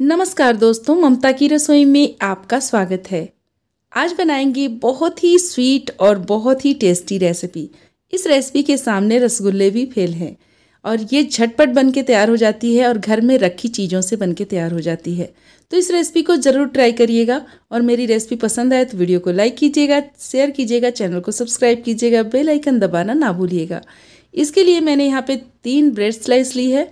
नमस्कार दोस्तों ममता की रसोई में आपका स्वागत है आज बनाएंगे बहुत ही स्वीट और बहुत ही टेस्टी रेसिपी इस रेसिपी के सामने रसगुल्ले भी फेल हैं और ये झटपट बन के तैयार हो जाती है और घर में रखी चीज़ों से बन के तैयार हो जाती है तो इस रेसिपी को ज़रूर ट्राई करिएगा और मेरी रेसिपी पसंद आए तो वीडियो को लाइक कीजिएगा शेयर कीजिएगा चैनल को सब्सक्राइब कीजिएगा बेल आइकन दबाना ना भूलिएगा इसके लिए मैंने यहाँ पे तीन ब्रेड स्लाइस ली है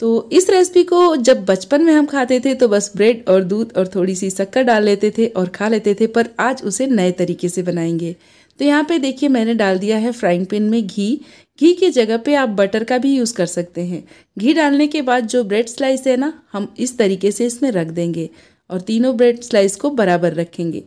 तो इस रेसिपी को जब बचपन में हम खाते थे तो बस ब्रेड और दूध और थोड़ी सी शक्कर डाल लेते थे और खा लेते थे पर आज उसे नए तरीके से बनाएंगे तो यहाँ पे देखिए मैंने डाल दिया है फ्राइंग पैन में घी घी की जगह पे आप बटर का भी यूज़ कर सकते हैं घी डालने के बाद जो ब्रेड स्लाइस है ना हम इस तरीके से इसमें रख देंगे और तीनों ब्रेड स्लाइस को बराबर रखेंगे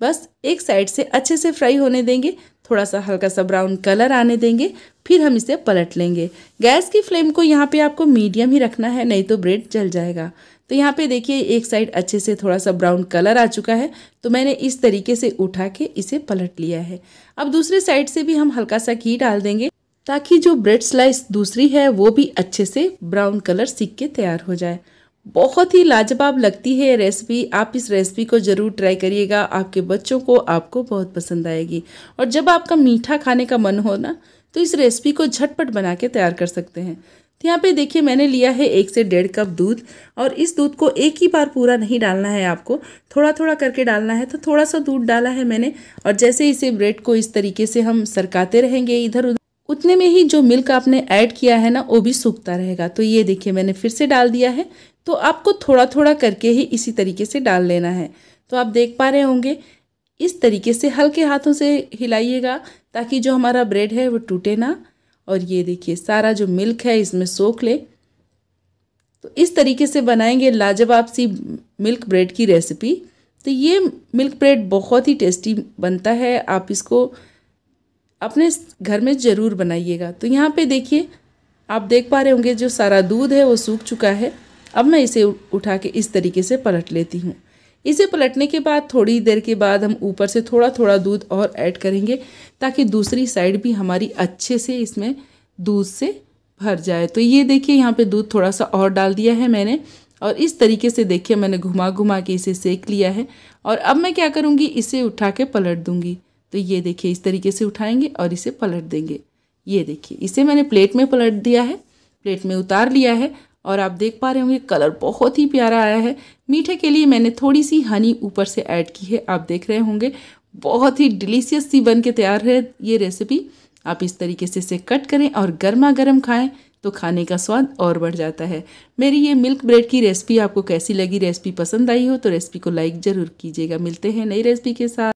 बस एक साइड से अच्छे से फ्राई होने देंगे थोड़ा सा हल्का सा ब्राउन कलर आने देंगे फिर हम इसे पलट लेंगे गैस की फ्लेम को यहाँ पे आपको मीडियम ही रखना है नहीं तो ब्रेड जल जाएगा तो यहाँ पे देखिए एक साइड अच्छे से थोड़ा सा ब्राउन कलर आ चुका है तो मैंने इस तरीके से उठा के इसे पलट लिया है अब दूसरे साइड से भी हम हल्का सा घी डाल देंगे ताकि जो ब्रेड स्लाइस दूसरी है वो भी अच्छे से ब्राउन कलर सीख के तैयार हो जाए बहुत ही लाजवाब लगती है रेसिपी आप इस रेसिपी को ज़रूर ट्राई करिएगा आपके बच्चों को आपको बहुत पसंद आएगी और जब आपका मीठा खाने का मन हो ना तो इस रेसिपी को झटपट बना के तैयार कर सकते हैं तो यहाँ पे देखिए मैंने लिया है एक से डेढ़ कप दूध और इस दूध को एक ही बार पूरा नहीं डालना है आपको थोड़ा थोड़ा करके डालना है तो थोड़ा सा दूध डाला है मैंने और जैसे इसे ब्रेड को इस तरीके से हम सरकाते रहेंगे इधर उधर उतने में ही जो मिल्क आपने ऐड किया है ना वो भी सूखता रहेगा तो ये देखिए मैंने फिर से डाल दिया है तो आपको थोड़ा थोड़ा करके ही इसी तरीके से डाल लेना है तो आप देख पा रहे होंगे इस तरीके से हल्के हाथों से हिलाइएगा ताकि जो हमारा ब्रेड है वो टूटे ना और ये देखिए सारा जो मिल्क है इसमें सोख ले तो इस तरीके से बनाएंगे लाजवाब सी मिल्क ब्रेड की रेसिपी तो ये मिल्क ब्रेड बहुत ही टेस्टी बनता है आप इसको अपने घर में ज़रूर बनाइएगा तो यहाँ पे देखिए आप देख पा रहे होंगे जो सारा दूध है वो सूख चुका है अब मैं इसे उठा के इस तरीके से पलट लेती हूँ इसे पलटने के बाद थोड़ी देर के बाद हम ऊपर से थोड़ा थोड़ा दूध और ऐड करेंगे ताकि दूसरी साइड भी हमारी अच्छे से इसमें दूध से भर जाए तो ये देखिए यहाँ पे दूध थोड़ा सा और डाल दिया है मैंने और इस तरीके से देखिए मैंने घुमा घुमा के इसे सेक लिया है और अब मैं क्या करूँगी इसे उठा के पलट दूँगी तो ये देखिए इस तरीके से उठाएंगे और इसे पलट देंगे ये देखिए इसे मैंने प्लेट में पलट दिया है प्लेट में उतार लिया है और आप देख पा रहे होंगे कलर बहुत ही प्यारा आया है मीठे के लिए मैंने थोड़ी सी हनी ऊपर से ऐड की है आप देख रहे होंगे बहुत ही डिलीशियस सी बन के तैयार है ये रेसिपी आप इस तरीके से इसे कट करें और गर्मा गर्म खाएं तो खाने का स्वाद और बढ़ जाता है मेरी ये मिल्क ब्रेड की रेसिपी आपको कैसी लगी रेसिपी पसंद आई हो तो रेसिपी को लाइक ज़रूर कीजिएगा मिलते हैं नई रेसिपी के साथ